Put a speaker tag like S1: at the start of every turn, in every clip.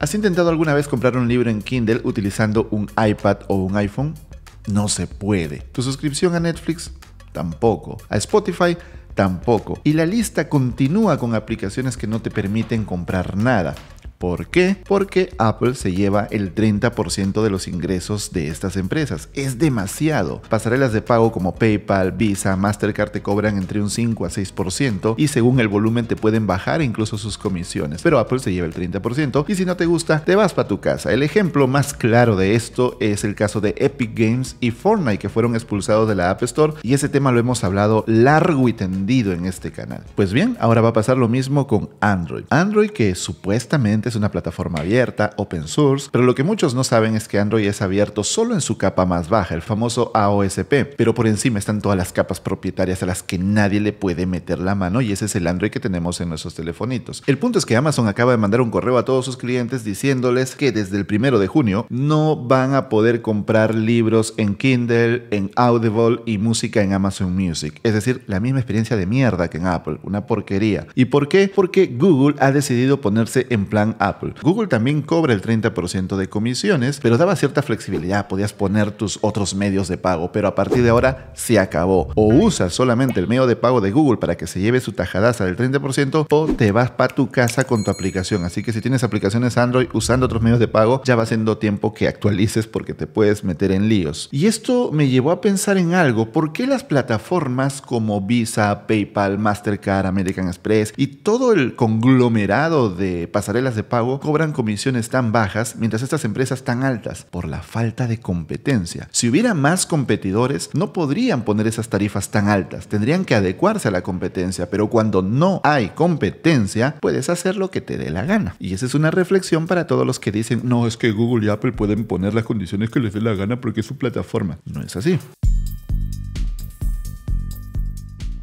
S1: ¿Has intentado alguna vez comprar un libro en Kindle utilizando un iPad o un iPhone? No se puede. ¿Tu suscripción a Netflix? Tampoco. ¿A Spotify? Tampoco. Y la lista continúa con aplicaciones que no te permiten comprar nada. ¿Por qué? Porque Apple se lleva el 30% de los ingresos de estas empresas. Es demasiado. Pasarelas de pago como PayPal, Visa, Mastercard te cobran entre un 5 a 6% y según el volumen te pueden bajar incluso sus comisiones. Pero Apple se lleva el 30% y si no te gusta, te vas para tu casa. El ejemplo más claro de esto es el caso de Epic Games y Fortnite que fueron expulsados de la App Store y ese tema lo hemos hablado largo y tendido en este canal. Pues bien, ahora va a pasar lo mismo con Android. Android que supuestamente es una plataforma abierta, open source, pero lo que muchos no saben es que Android es abierto solo en su capa más baja, el famoso AOSP, pero por encima están todas las capas propietarias a las que nadie le puede meter la mano y ese es el Android que tenemos en nuestros telefonitos. El punto es que Amazon acaba de mandar un correo a todos sus clientes diciéndoles que desde el primero de junio no van a poder comprar libros en Kindle, en Audible y música en Amazon Music. Es decir, la misma experiencia de mierda que en Apple, una porquería. ¿Y por qué? Porque Google ha decidido ponerse en plan Apple. Google también cobra el 30% de comisiones, pero daba cierta flexibilidad, podías poner tus otros medios de pago, pero a partir de ahora se acabó. O usas solamente el medio de pago de Google para que se lleve su tajadaza del 30% o te vas para tu casa con tu aplicación. Así que si tienes aplicaciones Android usando otros medios de pago, ya va siendo tiempo que actualices porque te puedes meter en líos. Y esto me llevó a pensar en algo, ¿por qué las plataformas como Visa, PayPal, Mastercard, American Express y todo el conglomerado de pasarelas de pago cobran comisiones tan bajas mientras estas empresas tan altas por la falta de competencia. Si hubiera más competidores, no podrían poner esas tarifas tan altas, tendrían que adecuarse a la competencia, pero cuando no hay competencia, puedes hacer lo que te dé la gana. Y esa es una reflexión para todos los que dicen, no, es que Google y Apple pueden poner las condiciones que les dé la gana porque es su plataforma. No es así.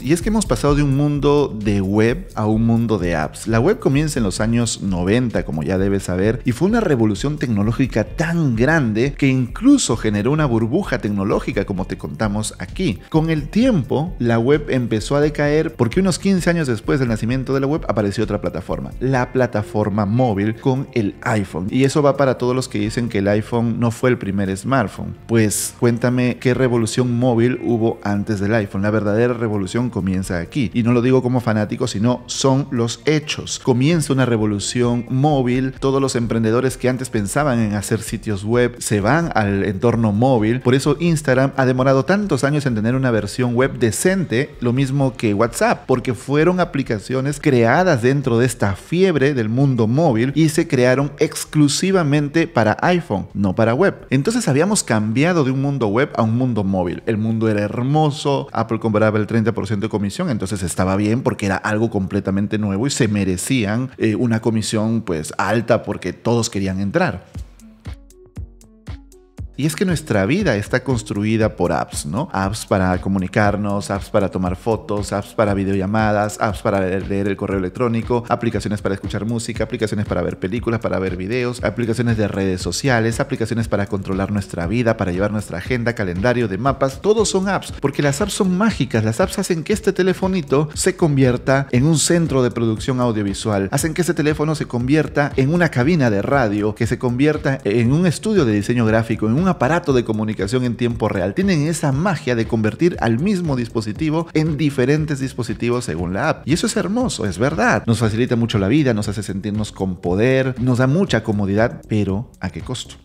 S1: Y es que hemos pasado de un mundo de web a un mundo de apps. La web comienza en los años 90, como ya debes saber, y fue una revolución tecnológica tan grande que incluso generó una burbuja tecnológica, como te contamos aquí. Con el tiempo, la web empezó a decaer porque unos 15 años después del nacimiento de la web apareció otra plataforma, la plataforma móvil con el iPhone. Y eso va para todos los que dicen que el iPhone no fue el primer smartphone. Pues cuéntame qué revolución móvil hubo antes del iPhone. La verdadera revolución comienza aquí. Y no lo digo como fanático, sino son los hechos. Comienza una revolución móvil. Todos los emprendedores que antes pensaban en hacer sitios web se van al entorno móvil. Por eso Instagram ha demorado tantos años en tener una versión web decente, lo mismo que WhatsApp, porque fueron aplicaciones creadas dentro de esta fiebre del mundo móvil y se crearon exclusivamente para iPhone, no para web. Entonces habíamos cambiado de un mundo web a un mundo móvil. El mundo era hermoso, Apple compraba el 30% de comisión, entonces estaba bien porque era algo completamente nuevo y se merecían eh, una comisión pues alta porque todos querían entrar. Y es que nuestra vida está construida por apps, ¿no? Apps para comunicarnos, apps para tomar fotos, apps para videollamadas, apps para leer el correo electrónico, aplicaciones para escuchar música, aplicaciones para ver películas, para ver videos, aplicaciones de redes sociales, aplicaciones para controlar nuestra vida, para llevar nuestra agenda, calendario de mapas. Todos son apps, porque las apps son mágicas. Las apps hacen que este telefonito se convierta en un centro de producción audiovisual. Hacen que este teléfono se convierta en una cabina de radio, que se convierta en un estudio de diseño gráfico, en un un aparato de comunicación en tiempo real. Tienen esa magia de convertir al mismo dispositivo en diferentes dispositivos según la app. Y eso es hermoso, es verdad. Nos facilita mucho la vida, nos hace sentirnos con poder, nos da mucha comodidad, pero ¿a qué costo?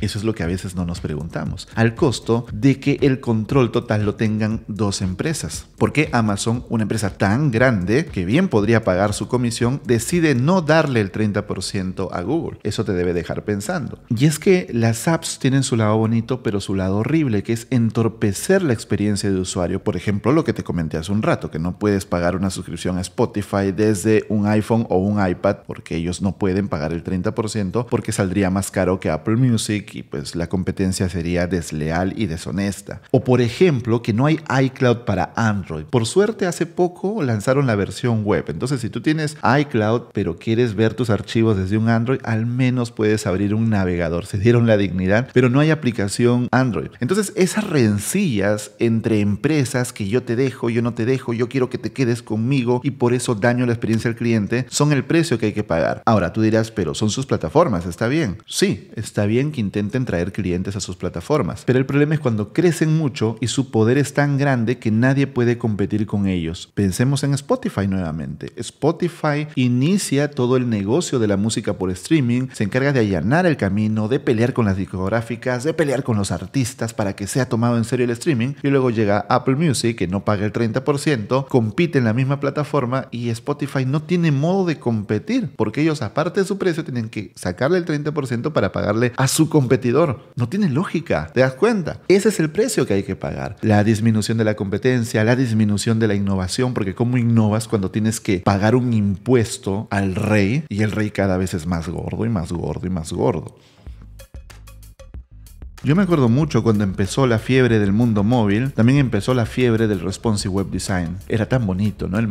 S1: Eso es lo que a veces no nos preguntamos. Al costo de que el control total lo tengan dos empresas. Porque Amazon, una empresa tan grande que bien podría pagar su comisión, decide no darle el 30% a Google. Eso te debe dejar pensando. Y es que las apps tienen su lado bonito, pero su lado horrible, que es entorpecer la experiencia de usuario. Por ejemplo, lo que te comenté hace un rato, que no puedes pagar una suscripción a Spotify desde un iPhone o un iPad, porque ellos no pueden pagar el 30% porque saldría más caro que Apple Music y pues la competencia sería desleal y deshonesta. O por ejemplo, que no hay iCloud para Android. Por suerte hace poco lanzaron la versión web. Entonces si tú tienes iCloud pero quieres ver tus archivos desde un Android, al menos puedes abrir un navegador. Se dieron la dignidad, pero no hay aplicación Android. Entonces esas rencillas entre empresas que yo te dejo, yo no te dejo, yo quiero que te quedes conmigo y por eso daño la experiencia del cliente, son el precio que hay que pagar. Ahora tú dirás, pero son sus plataformas, está bien. Sí, está bien que intenten traer clientes a sus plataformas. Pero el problema es cuando crecen mucho y su poder es tan grande que nadie puede competir con ellos. Pensemos en Spotify nuevamente. Spotify inicia todo el negocio de la música por streaming, se encarga de allanar el camino, de pelear con las discográficas, de pelear con los artistas para que sea tomado en serio el streaming y luego llega Apple Music que no paga el 30%, compite en la misma plataforma y Spotify no tiene modo de competir porque ellos aparte de su precio tienen que sacarle el 30% para pagarle a su competidor. No tiene lógica, ¿te das cuenta? Ese es el precio que hay que pagar. La disminución de la competencia, la disminución de la innovación, porque ¿cómo innovas cuando tienes que pagar un impuesto al rey y el rey cada vez es más gordo y más gordo y más gordo? Yo me acuerdo mucho cuando empezó la fiebre del mundo móvil, también empezó la fiebre del responsive web design. Era tan bonito, ¿no? El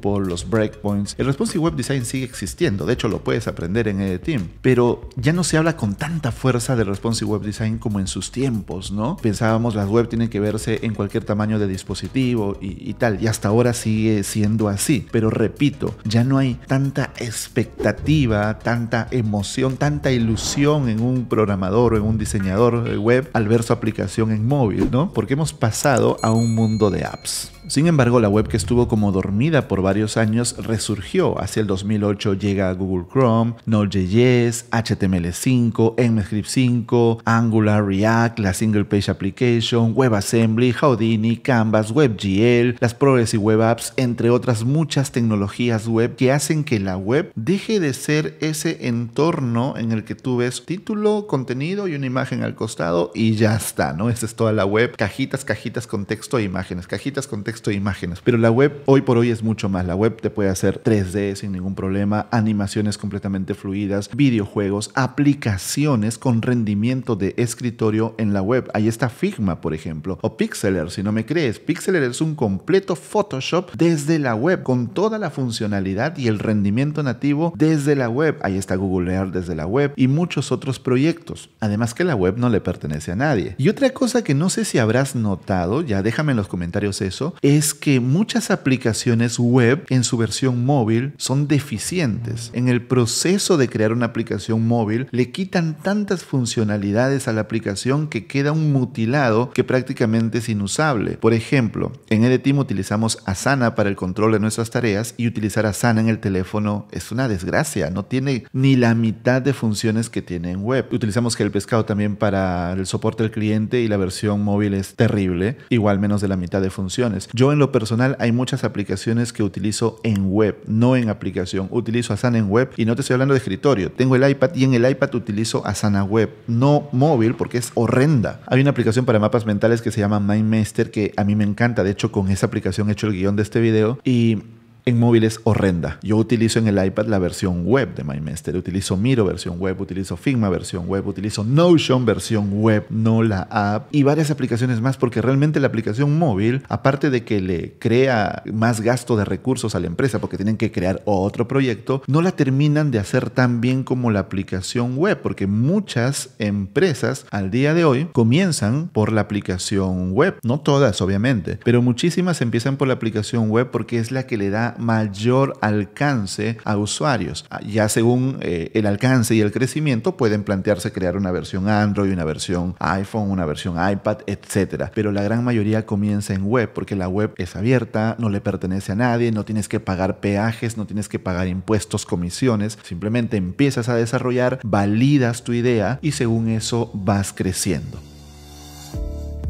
S1: por los breakpoints. El responsive web design sigue existiendo, de hecho lo puedes aprender en EDTeam, pero ya no se habla con tanta fuerza del responsive web design como en sus tiempos, ¿no? Pensábamos las web tienen que verse en cualquier tamaño de dispositivo y tal, y hasta ahora sigue siendo así. Pero repito, ya no hay tanta expectativa, tanta emoción, tanta ilusión en un programador o en un diseñador de web al ver su aplicación en móvil, ¿no? Porque hemos pasado a un mundo de apps. Sin embargo, la web que estuvo como dormida por varios años resurgió. Hacia el 2008 llega a Google Chrome, Node.js, HTML5, MScript 5 Angular, React, la Single Page Application, WebAssembly, Houdini, Canvas, WebGL, las Progressive Web Apps, entre otras muchas tecnologías web que hacen que la web deje de ser ese entorno en el que tú ves título, contenido y una imagen al costado y ya está, ¿no? Esa es toda la web, cajitas, cajitas con texto e imágenes, cajitas con texto de imágenes. Pero la web hoy por hoy es mucho más. La web te puede hacer 3D sin ningún problema, animaciones completamente fluidas, videojuegos, aplicaciones con rendimiento de escritorio en la web. Ahí está Figma, por ejemplo, o Pixeler, si no me crees. Pixeler es un completo Photoshop desde la web, con toda la funcionalidad y el rendimiento nativo desde la web. Ahí está Google Earth desde la web y muchos otros proyectos. Además que la web no le pertenece a nadie. Y otra cosa que no sé si habrás notado, ya déjame en los comentarios eso, es que muchas aplicaciones web en su versión móvil son deficientes. En el proceso de crear una aplicación móvil le quitan tantas funcionalidades a la aplicación que queda un mutilado que prácticamente es inusable. Por ejemplo, en team utilizamos Asana para el control de nuestras tareas y utilizar Asana en el teléfono es una desgracia, no tiene ni la mitad de funciones que tiene en web. Utilizamos Help Pescado también para el soporte del cliente y la versión móvil es terrible, igual menos de la mitad de funciones. Yo en lo personal hay muchas aplicaciones que utilizo en web, no en aplicación. Utilizo Asana en web y no te estoy hablando de escritorio. Tengo el iPad y en el iPad utilizo Asana web, no móvil porque es horrenda. Hay una aplicación para mapas mentales que se llama MindMaster que a mí me encanta. De hecho, con esa aplicación he hecho el guión de este video y en móvil es horrenda. Yo utilizo en el iPad la versión web de MyMester Utilizo Miro versión web, utilizo Figma versión web, utilizo Notion versión web, no la app y varias aplicaciones más porque realmente la aplicación móvil, aparte de que le crea más gasto de recursos a la empresa porque tienen que crear otro proyecto, no la terminan de hacer tan bien como la aplicación web porque muchas empresas al día de hoy comienzan por la aplicación web. No todas, obviamente, pero muchísimas empiezan por la aplicación web porque es la que le da mayor alcance a usuarios. Ya según eh, el alcance y el crecimiento pueden plantearse crear una versión Android, una versión iPhone, una versión iPad, etcétera. Pero la gran mayoría comienza en web porque la web es abierta, no le pertenece a nadie, no tienes que pagar peajes, no tienes que pagar impuestos, comisiones, simplemente empiezas a desarrollar, validas tu idea y según eso vas creciendo.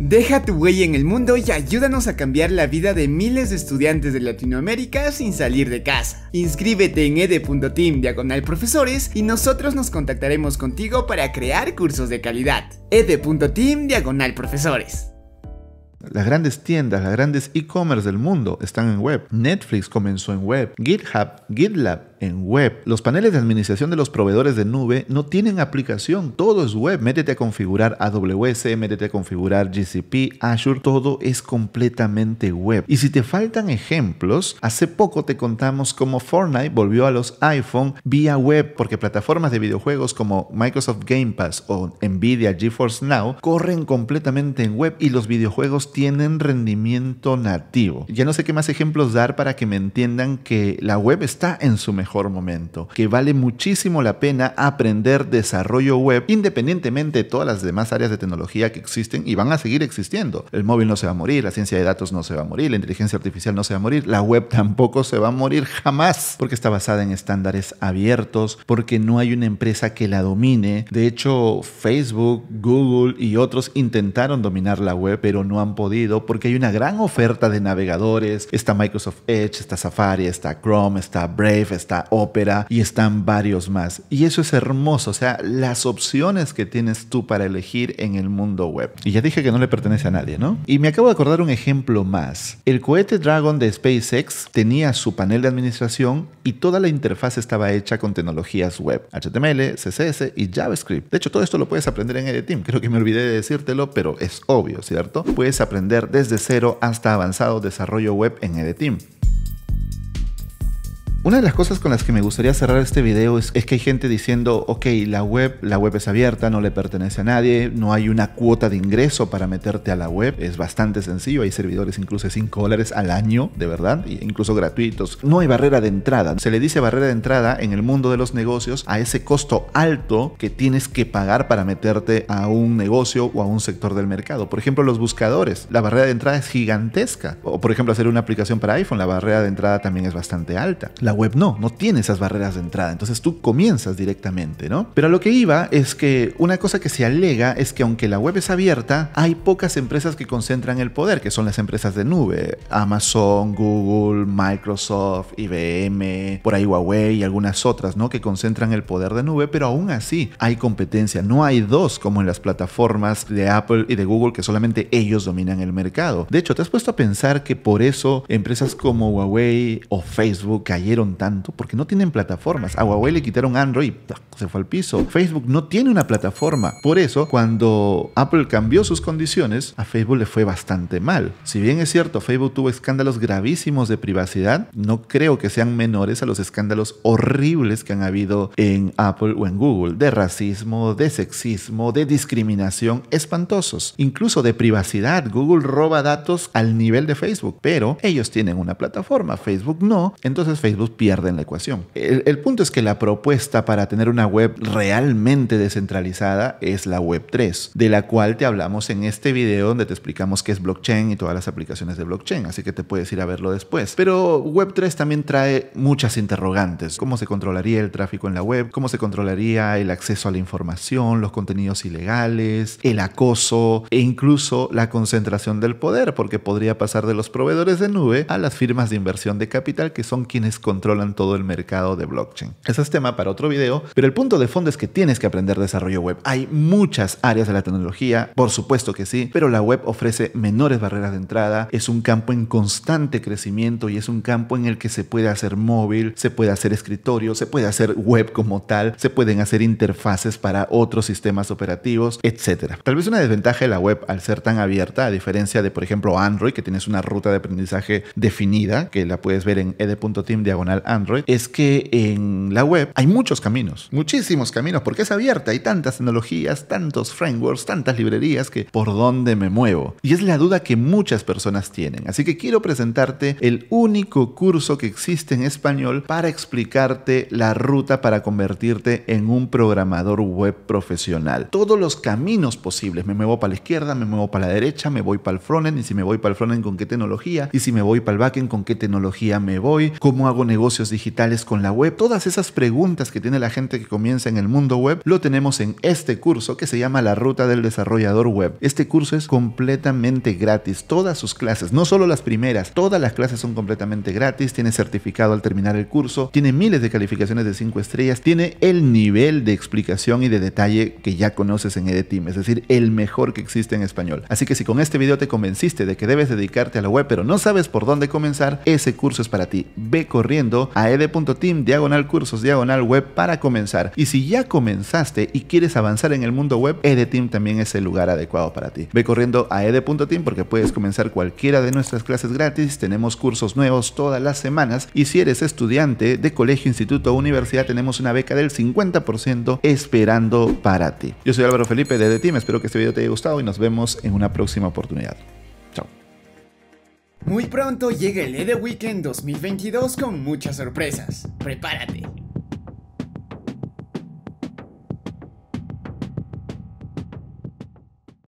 S1: Deja tu huella en el mundo y ayúdanos a cambiar la vida de miles de estudiantes de Latinoamérica sin salir de casa. Inscríbete en ed.team diagonal profesores y nosotros nos contactaremos contigo para crear cursos de calidad. ed.team diagonal profesores. Las grandes tiendas, las grandes e-commerce del mundo están en web. Netflix comenzó en web. GitHub, GitLab, en web. Los paneles de administración de los proveedores de nube no tienen aplicación, todo es web. Métete a configurar AWS, métete a configurar GCP, Azure, todo es completamente web. Y si te faltan ejemplos, hace poco te contamos cómo Fortnite volvió a los iPhone vía web, porque plataformas de videojuegos como Microsoft Game Pass o Nvidia GeForce Now corren completamente en web y los videojuegos tienen rendimiento nativo. Ya no sé qué más ejemplos dar para que me entiendan que la web está en su mejor mejor momento, que vale muchísimo la pena aprender desarrollo web independientemente de todas las demás áreas de tecnología que existen y van a seguir existiendo. El móvil no se va a morir, la ciencia de datos no se va a morir, la inteligencia artificial no se va a morir, la web tampoco se va a morir jamás, porque está basada en estándares abiertos, porque no hay una empresa que la domine. De hecho, Facebook, Google y otros intentaron dominar la web, pero no han podido porque hay una gran oferta de navegadores. Está Microsoft Edge, está Safari, está Chrome, está Brave, está ópera y están varios más. Y eso es hermoso, o sea, las opciones que tienes tú para elegir en el mundo web. Y ya dije que no le pertenece a nadie, ¿no? Y me acabo de acordar un ejemplo más. El cohete Dragon de SpaceX tenía su panel de administración y toda la interfaz estaba hecha con tecnologías web, HTML, CSS y JavaScript. De hecho, todo esto lo puedes aprender en Editim. Creo que me olvidé de decírtelo, pero es obvio, ¿cierto? Puedes aprender desde cero hasta avanzado desarrollo web en Editim. Una de las cosas con las que me gustaría cerrar este video es, que hay gente diciendo, ok, la web, la web es abierta, no le pertenece a nadie, no hay una cuota de ingreso para meterte a la web, es bastante sencillo, hay servidores incluso de 5 dólares al año, de verdad, incluso gratuitos, no hay barrera de entrada, se le dice barrera de entrada en el mundo de los negocios a ese costo alto que tienes que pagar para meterte a un negocio o a un sector del mercado. Por ejemplo, los buscadores, la barrera de entrada es gigantesca, o por ejemplo hacer una aplicación para iPhone, la barrera de entrada también es bastante alta la web no, no tiene esas barreras de entrada, entonces tú comienzas directamente, ¿no? Pero a lo que iba es que una cosa que se alega es que aunque la web es abierta, hay pocas empresas que concentran el poder, que son las empresas de nube, Amazon, Google, Microsoft, IBM, por ahí Huawei y algunas otras, ¿no? Que concentran el poder de nube, pero aún así hay competencia, no hay dos como en las plataformas de Apple y de Google que solamente ellos dominan el mercado. De hecho, ¿te has puesto a pensar que por eso empresas como Huawei o Facebook cayeron tanto? Porque no tienen plataformas. A Huawei le quitaron Android, se fue al piso. Facebook no tiene una plataforma. Por eso, cuando Apple cambió sus condiciones, a Facebook le fue bastante mal. Si bien es cierto, Facebook tuvo escándalos gravísimos de privacidad, no creo que sean menores a los escándalos horribles que han habido en Apple o en Google, de racismo, de sexismo, de discriminación, espantosos, incluso de privacidad. Google roba datos al nivel de Facebook, pero ellos tienen una plataforma, Facebook no, entonces Facebook pierden la ecuación. El, punto es que la propuesta para tener una web realmente descentralizada es la Web 3, de la cual te hablamos en este video donde te explicamos qué es blockchain y todas las aplicaciones de blockchain, así que te puedes ir a verlo después. Pero Web 3 también trae muchas interrogantes, cómo se controlaría el tráfico en la web, cómo se controlaría el acceso a la información, los contenidos ilegales, el acoso e incluso la concentración del poder, porque podría pasar de los proveedores de nube a las firmas de inversión de capital que son quienes controlan controlan todo el mercado de blockchain. Ese es tema para otro video, pero el punto de fondo es que tienes que aprender desarrollo web. Hay muchas áreas de la tecnología, por supuesto que sí, pero la web ofrece menores barreras de entrada, es un campo en constante crecimiento y es un campo en el que se puede hacer móvil, se puede hacer escritorio, se puede hacer web como tal, se pueden hacer interfaces para otros sistemas operativos, etc. Tal vez una desventaja de la web al ser tan abierta, a diferencia de, por ejemplo, Android, que tienes una ruta de aprendizaje definida, que la puedes ver en ed.team diagonal Android, es que en la web hay muchos caminos, muchísimos caminos, porque es abierta, hay tantas tecnologías, tantos frameworks, tantas librerías que por dónde me muevo. Y es la duda que muchas personas tienen. Así que quiero presentarte el único curso que existe en español para explicarte la ruta para convertirte en un programador web profesional. Todos los caminos posibles. Me muevo para la izquierda, me muevo para la derecha, me voy para el frontend y si me voy para el frontend con qué tecnología y si me voy para el backend con qué tecnología me voy, cómo hago negocios negocios digitales con la web? Todas esas preguntas que tiene la gente que comienza en el mundo web lo tenemos en este curso que se llama La Ruta del Desarrollador Web. Este curso es completamente gratis. Todas sus clases, no solo las primeras, todas las clases son completamente gratis. Tiene certificado al terminar el curso, tiene miles de calificaciones de 5 estrellas, tiene el nivel de explicación y de detalle que ya conoces en EDTIM, es decir, el mejor que existe en español. Así que si con este video te convenciste de que debes dedicarte a la web pero no sabes por dónde comenzar, ese curso es para ti. Ve corriendo a ed.team diagonal cursos diagonal web para comenzar. Y si ya comenzaste y quieres avanzar en el mundo web, ed.team también es el lugar adecuado para ti. Ve corriendo a ed.team porque puedes comenzar cualquiera de nuestras clases gratis. Tenemos cursos nuevos todas las semanas y si eres estudiante de colegio, instituto o universidad, tenemos una beca del 50% esperando para ti. Yo soy Álvaro Felipe de EDTeam, espero que este video te haya gustado y nos vemos en una próxima oportunidad. Muy pronto llega el E Weekend 2022 con muchas sorpresas. Prepárate.